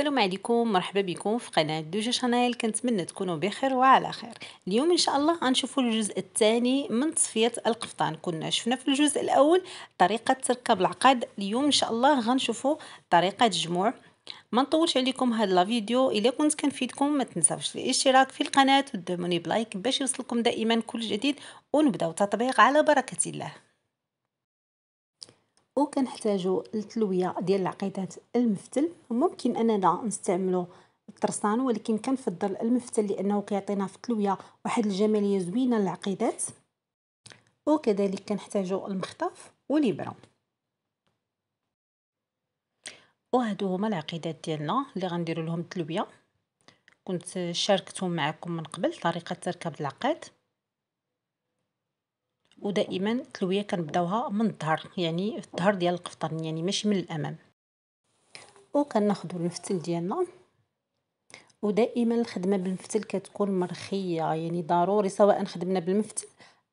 السلام عليكم مرحبا بكم في قناة دوجو شانيل كنتمنى تكونوا بخير وعلى خير اليوم ان شاء الله غنشوفوا الجزء الثاني من تصفية القفطان كنا شفنا في الجزء الاول طريقة تركب العقد اليوم ان شاء الله غنشوفوا طريقة جموع ما نطولش عليكم هاد لا فيديو الا كنت كنفيدكم ما تنساوش الاشتراك في القناه ودعموني بلايك باش يوصلكم دائما كل جديد ونبداو التطبيق على بركه الله وكنحتاجو التلويه ديال العقيدات المفتل ممكن اننا نستعملو الترسان ولكن كنفضل المفتل لانه كيعطينا في التلويه واحد الجماليه زوينه للعقيدات وكذلك كنحتاجو المخطاف أو وهادو هما العقيدات ديالنا اللي غنديرو لهم التلويه كنت شاركتهم معكم من قبل طريقه تركب العقيد ودائما التلويه كنبداوها من الظهر يعني الظهر ديال القفطان يعني ماشي من الامام وكناخذوا المفتل ديالنا ودائما الخدمه بالمفتل كتكون مرخيه يعني ضروري سواء خدمنا بالمفتل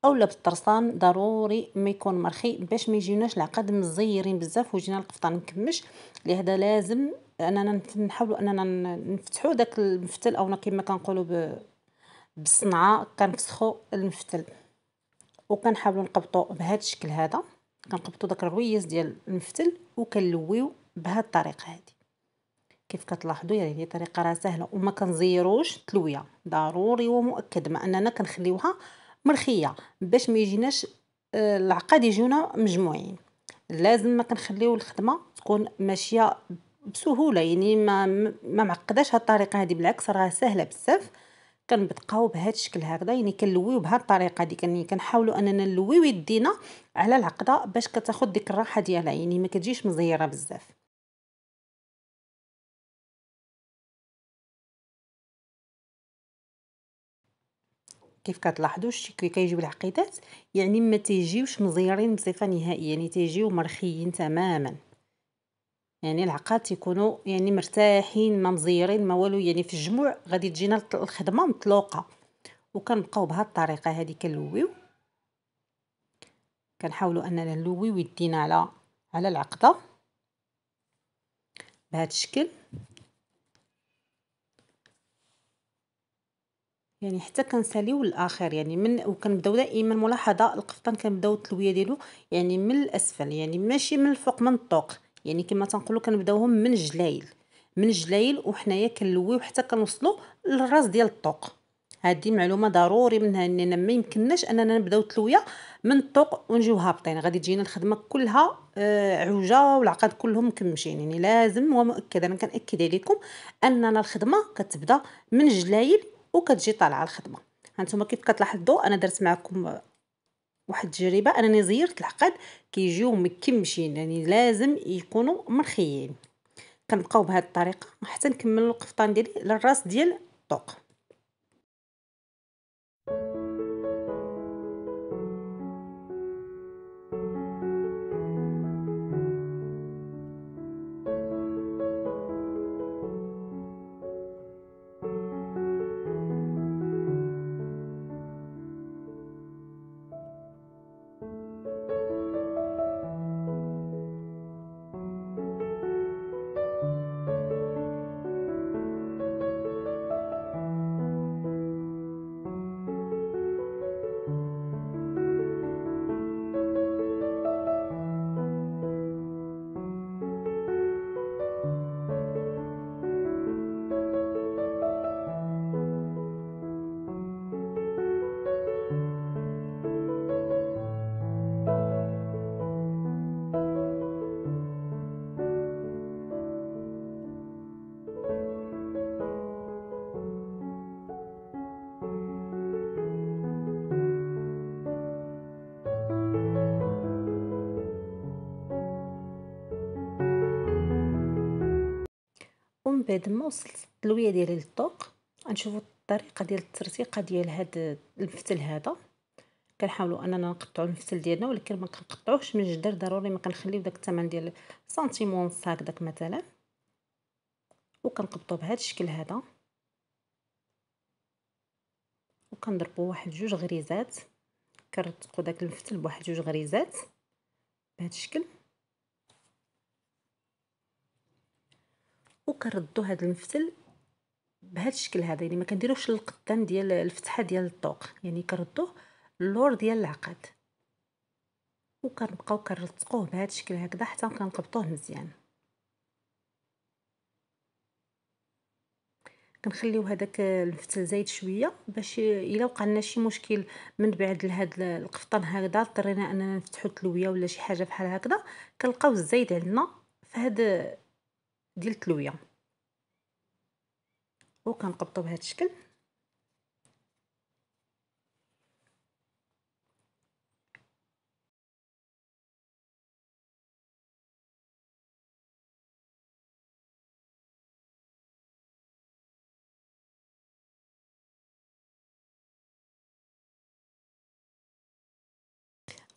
اولا بالطرسان ضروري ما يكون مرخي باش ما يجيناش العقد مزيرين بزاف ويجينا القفطان مكمش لهذا لازم اننا نحاولوا اننا نفتحوا داك المفتل او كما كنقولوا بالصنعه كنفسخوا المفتل وكنحاولوا نقبطوا بهذا الشكل هذا كنقبطوا داك الرويز ديال المفتل وكنلويو بهذه الطريقه هذه كيف كتلاحظوا يعني طريقه راه سهله وما كنزيروش التلويه ضروري ومؤكد ما اننا كنخليوها مرخيه باش ما يجيناش آه، العقاد يجونا مجموعين لازم ما كنخليو الخدمه تكون ماشيه بسهوله يعني ما ما معقداش هالطريقه هذه بالعكس راه سهله بزاف كنبقاو بهذا الشكل هكذا يعني كنلويو بهذه الطريقه هذيك يعني كنحاولوا اننا نلويو يدينا على العقده باش كتاخذ ديك الراحه ديالها يعني ما كتجيش مزيره بزاف كيف كتلاحظوا الشكل كيجيو العقيدات يعني ما تيجيوش مزيرين بصفه نهائيه يعني تيجيو مرخيين تماما يعني العقاد تيكونوا يعني مرتاحين ما مزيرين ما والو يعني في الجموع غادي تجينا الخدمه مطلوقه وكنبقاو بهاد الطريقه هادي كنلويو كنحاولوا اننا نلويو يدينا على على العقده بهذا الشكل يعني حتى كنساليو الاخر يعني من وكنبداو دائما ملاحظه القفطان كنبداو التلويه ديالو يعني من الاسفل يعني ماشي من الفوق من الطوق يعني كما تنقولوا كنبداوهم من الجلايل من الجلايل وحنايا كنلويو حتى كنوصلوا للراس ديال الطوق هذه معلومه ضروري منها اننا ما يمكنناش اننا نبداو التلويه من الطوق ونجيو هابطين غادي تجينا الخدمه كلها آه، عوجه والعقد كلهم مكمشين يعني لازم ومؤكد انا كنأكد عليكم اننا الخدمه كتبدا من الجلايل وكتجي طالعه الخدمه هانتوما كيف كتلاحظوا انا درت معكم واحد التجربه انني زيرت العقد كيجيو مكمشين يعني لازم يكونوا مرخيين كنبقاو بهاد الطريقه حتى نكمل القفطان ديالي للراس ديال الطوق بعد ما وصلت التلويه ديالي للطوق غنشوفوا الطريقه ديال الترتيقه ديال هاد المفتل هذا كنحاولوا اننا نقطعوا المفتل ديالنا ولكن ما من الجدر ضروري ما كنخليو داك الثمن ديال سنتيم ونص هكداك مثلا وكنقبطوا بهذا الشكل هذا وكنضربوا واحد جوج غريزات كنرتقوا داك المفتل بواحد جوج غريزات بهذا الشكل وكنردو هذا المفتل بهذا الشكل هذا يعني ما كنديروش القدام ديال الفتحه ديال الطوق يعني كنردوه اللور ديال العقد وكنبقاو كنرتقوه بهذا الشكل هكذا حتى كنقبطوه مزيان كنخليو هذاك الفتل زايد شويه باش الا وقع لنا شي مشكل من بعد لهاد القفطان هكذا اضطرينا اننا نفتحو التلويه ولا شي حاجه بحال هكذا كنلقاو الزايد عندنا فهاد ديال التلويه وكنقبطو بهذا الشكل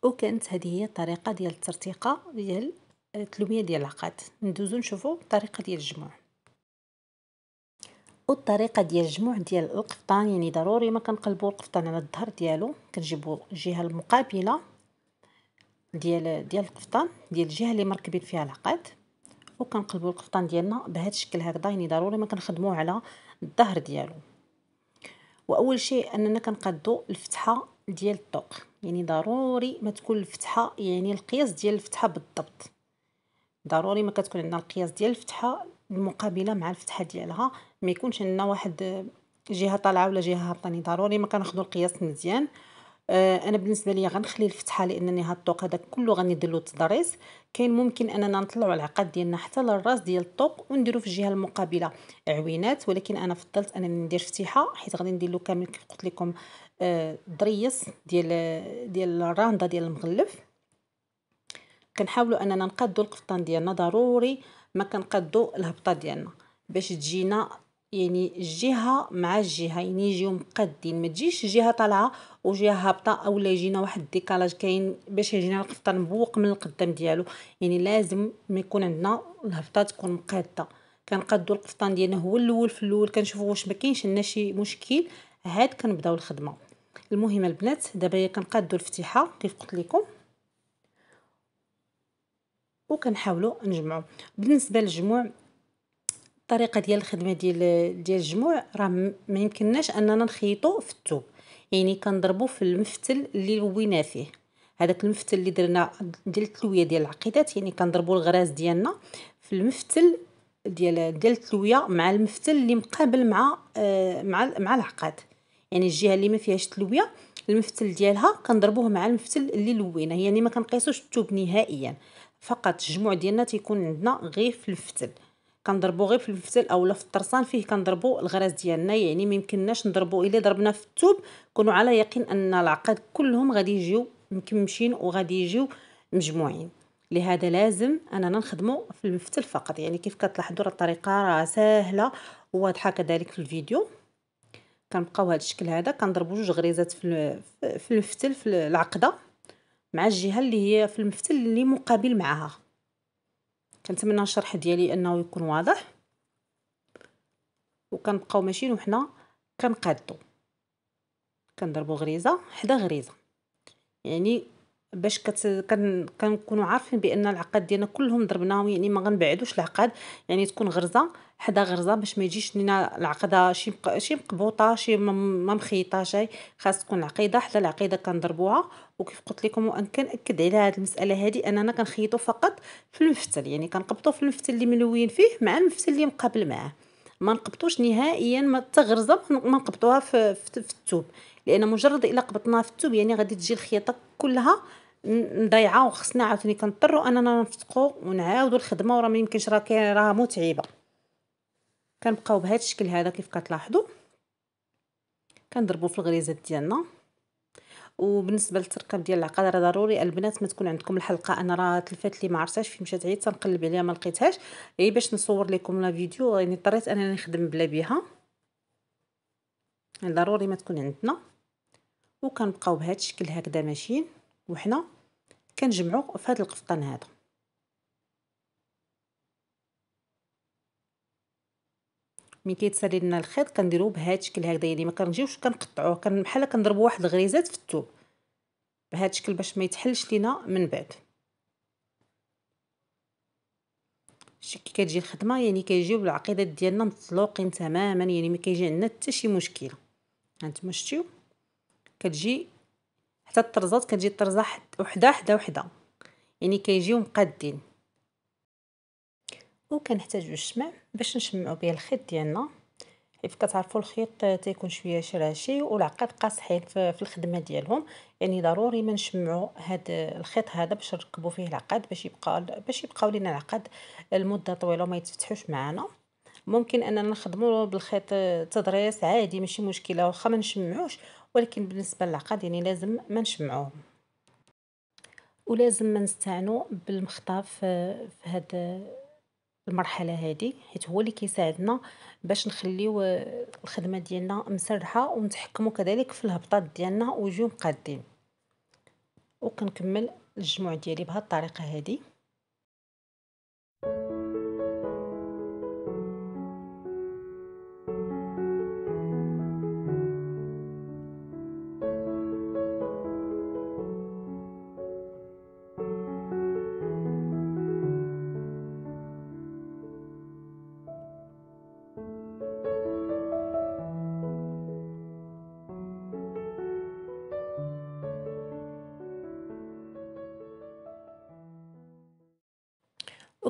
وكانت هذه هي الطريقه ديال الترتيقه ديال تلويه ديال العقد ندوزو نشوفو الطريقه ديال الجمع والطريقه ديال الجمع ديال القفطان يعني ضروري ما كنقلبو القفطان على الظهر ديالو كنجيبو الجهه المقابله ديال ديال القفطان ديال الجهه اللي مركبين فيها العقد وكنقلبو القفطان ديالنا بهذا الشكل هكذا يعني ضروري ما كنخدموه على الظهر ديالو واول شيء اننا كنقادو الفتحه ديال الطوق يعني ضروري ما تكون الفتحه يعني القياس ديال الفتحه بالضبط ضروري ما كتكون عندنا القياس ديال الفتحه المقابله مع الفتحه ديالها ما يكونش عندنا واحد جهه طالعه ولا جهه هابطه يعني ضروري ما كناخذوا القياس مزيان آه، انا بالنسبه ليا غنخلي الفتحه لانني هاد الطوق هذا كله غندير له التضريس كاين ممكن اننا نطلعوا العقد ديالنا حتى للراس ديال الطوق ونديرو في الجهه المقابله عوينات ولكن انا فضلت انني ندير فتيحه حيت غادي ندير له كامل كيف قلت لكم الضريس آه، ديال ديال الرانده ديال المغلف كنحاولوا اننا نقادو القفطان ديالنا ضروري ما كنقادو الهبطه ديالنا باش تجينا يعني الجهه مع الجهه يعني يجيو مقادين ما تجيش جهه طالعه وجهه هابطه اولا يجينا واحد الديكالاج كاين باش يجينا القفطان مبوق من القدام ديالو يعني لازم ما يكون عندنا الهبطه تكون مقاده كنقادو القفطان ديالنا هو الاول في الاول كنشوفوا واش ما كاينش لنا شي مشكل عاد كنبداو الخدمه المهم البنات دابا هي كنقادو الفتيحه كيف قلت لكم وكنحاولوا نجمعوا بالنسبه للجموع الطريقه ديال الخدمه ديال ديال الجموع راه ما يمكنناش اننا نخيطوا في الثوب يعني كنضربوا في المفتل اللي لوينا فيه هذاك المفتل اللي درنا ديال التلويه ديال العقيدات يعني كنضربوا الغراز ديالنا في المفتل ديال ديال التلويه مع المفتل اللي مقابل مع آه، مع مع العقاد يعني الجهه اللي ما فيهاش تلويه المفتل ديالها كنضربوه مع المفتل اللي لوينه يعني ما كنقيسوش الثوب نهائيا فقط الجموع ديالنا تيكون عندنا غير في الفتل كنضربو غير في الفتل اولا في الطرسان فيه كنضربو الغراس ديالنا يعني ما يمكنناش نضربو الا ضربنا في الثوب كونوا على يقين ان العقاد كلهم غادي يجيو مكمشين وغادي يجيو مجموعين لهذا لازم اننا نخدمو في المفتل فقط يعني كيف كتلاحظوا الطريقه راه سهله وواضحه كذلك في الفيديو كنبقاو هذا الشكل هذا كنضربوا جوج غريزات في في المفتل في العقده مع الجهه اللي هي في المفتل اللي مقابل معها كنتمنى الشرح ديالي انه يكون واضح وكنبقاو ماشيين وحنا كنقادو كنضربو غريزه حدا غريزه يعني باش كت... كن... كنكونوا عارفين بان العقاد ديالنا كلهم ضربناهم يعني ما غنبعدوش العقاد يعني تكون غرزه حدا غرزه باش ما يجيش لينا العقده شي مق... شي مقبوطه شي ما مخيطه شي خاص تكون عقيده حتى العقيده كنضربوها وكيف قلت لكم وان كنأكد على هذه المساله هذه اننا كنخيطو فقط في المفتل يعني كنقبطو في المفتل اللي ملوين فيه مع المفتل اللي مقابل معاه ما نقبطوش نهائيا ما تغرزه ما نقبطوها في, في الثوب لان مجرد الا قبطناها في الثوب يعني غادي تجي الخياطه كلها مضيعه وخصنا عاوتاني كنضطروا اننا نفتقوا ونعاودوا الخدمه وراه ما يمكنش راه راه متعبه كنبقاو بهذا الشكل هذا كيف كتلاحظوا كنضربوا في الغريزات ديالنا وبالنسبه للتركب ديال العقد راه ضروري البنات ما تكون عندكم الحلقه انا راه تلفات لي ما عرفتهاش فين مشات عيد تنقلب عليها ما لقيتهاش اي باش نصور لكم لا فيديو يعني اضطريت انني نخدم بلا بها يعني ضروري ما تكون عندنا وكنبقاو بهذا الشكل هكذا ماشيين وحنا كنجمعوا في هذا القفطان هذا من كيتسالي لنا الخيط كنديروه بهذا الشكل هكذا يعني ما كنجيوش كنقطعوه كن بحال كنضربوا واحد الغريزات في الثوب بهذا الشكل باش ما يتحلش لينا من بعد شتي كي كتجي الخدمه يعني كيجيو بالعقيدات ديالنا مطلوقين تماما يعني ما كيجي عندنا حتى شي مشكله هانتوما شتيو كتجي حتى الطرزات كتجي الطرزه وحده حدا وحده يعني كيجيو مقادين وكنحتاجو الشمع باش نشمعو بيه الخيط ديالنا حيت كتعرفوا الخيط تيكون شويه شراشي والعقاد قاصحين في الخدمه ديالهم يعني ضروري ما نشمعوا هاد الخيط هذا باش نركبوا فيه العقاد باش يبقى باش يبقاو لينا العقاد لمده طويله وما يتفتحوش معانا ممكن اننا نخدمو بالخيط تضريس عادي ماشي مشكله واخا ما نشمعوش ولكن بالنسبه للعقاد يعني لازم ما نشمعوهم ولازم ما نستعنوا بالمخطاف في هذا المرحله هذه حيت هو اللي كيساعدنا باش نخليو آه، الخدمه ديالنا مسرحه ونتحكموا كذلك في الهبطات ديالنا وجو مقادين وكنكمل الجموع ديالي بهاد الطريقه هذه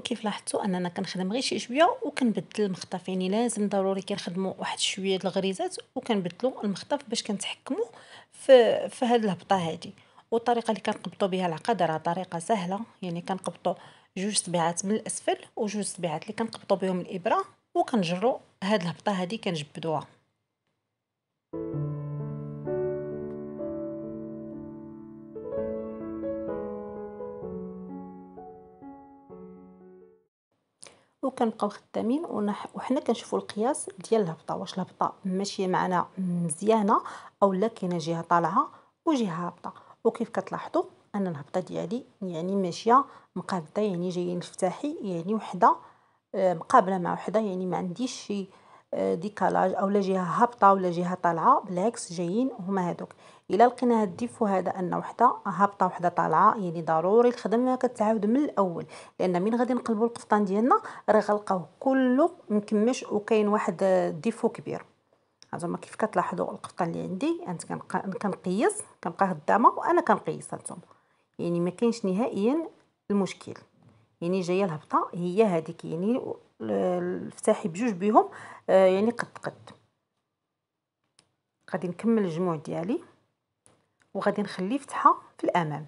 وكيف لاحظتوا اننا كنخدم غير شي شويه وكنبدل المخطف يعني لازم ضروري كنخدموا واحد شويه د الغريزات وكنبدلوا المخطف باش كنتحكموا في في هذه الهبطه هذه والطريقه اللي كنقبطوا بها العقد راه طريقه سهله يعني كنقبطوا جوج طبيعات من الاسفل وجوج طبيعات اللي كنقبطوا بهم الابره وكنجروا هاد الهبطه هذه كنجبدوها thank you كنبقاو خدامين وحنا كنشوفو القياس ديال الهبطه واش الهبطه ماشيه معنا مزيانه اولا كاينه جهه طالعه وجهه هابطه وكيف كتلاحظوا ان الهبطه ديالي يعني ماشيه مقاده يعني جايين انفتاحي يعني وحده آه، مقابله مع وحده يعني ما عنديش شي ديكالاج او لا جهه هابطه ولا جهه طالعه بالعكس جايين هما هادوك الا لقينا هاد الديفو هذا ان وحده هابطه وحده طالعه يعني ضروري الخدمه كتعاود من الاول لان من غادي نقلبوا القفطان ديالنا راه غنلقاوه كله مكمش وكاين واحد الديفو كبير هانتوما كيف كتلاحظوا القفطان اللي عندي انت كنقيس كنبقى هدامه وانا كنقيس هانتوما يعني ما كاينش نهائيا المشكل يعني جايه الهبطه هي هذيك يعني افتحي بجوج بهم آه يعني قد قد غادي نكمل الجموع ديالي وغادي نخلي فتحه في الامام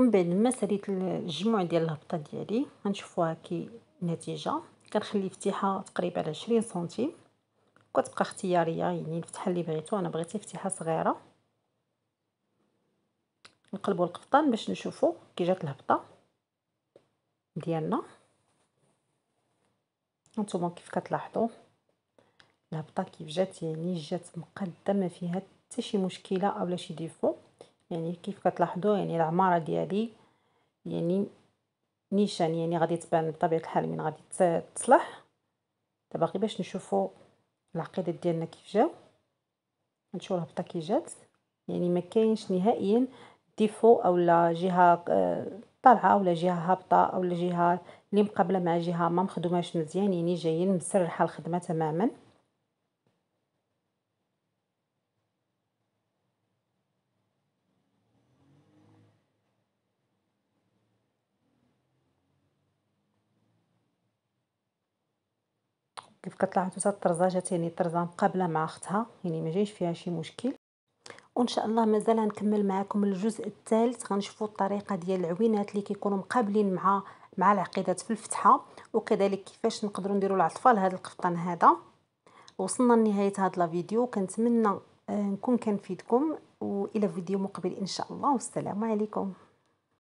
ومن بعد ما ساليت الجموع ديال الهبطه ديالي غنشوفوها كي النتيجه كنخلي فتيحه تقريبا على 20 سنتيم كتبقى اختياريه يعني الفتحه اللي بغيتو انا بغيت فتيحه صغيره نقلبوا القفطان باش نشوفوا كي جات الهبطه ديالنا هانتوما كيف كتلاحظوا الهبطه كيف جات يعني جات مقدمه فيها حتى شي مشكله اولا شي ديفو يعني كيف كتلاحظوا يعني العمارة ديالي يعني نيشان يعني غادي تبان بطبيعة الحال من غادي تصلح دابا غير باش نشوفوا العقيدات ديالنا كيف جاو نشوفوا الهبطة كي جات يعني ما كاينش نهائيا ديفو اولا جهه آه، طالعه اولا جهه هابطه اولا جهه اللي مقابله مع جهه ما مخدوماش مزيان يعني جايين مسرحه الخدمه تماما كيف كتلاحظوا حتى الطرزه جات يعني الطرزه مقابله مع اختها يعني ما جايش فيها شي مشكل وان شاء الله مازال غنكمل معكم الجزء الثالث غنشوفوا الطريقه ديال العوينات اللي كيكونوا مقابلين مع مع العقيدات في الفتحه وكذلك كيفاش نقدروا نديروا الاطفال هذا القفطان هذا وصلنا لنهايه هذا فيديو كنتمنى آه، نكون كنفيدكم والى فيديو مقبل ان شاء الله والسلام عليكم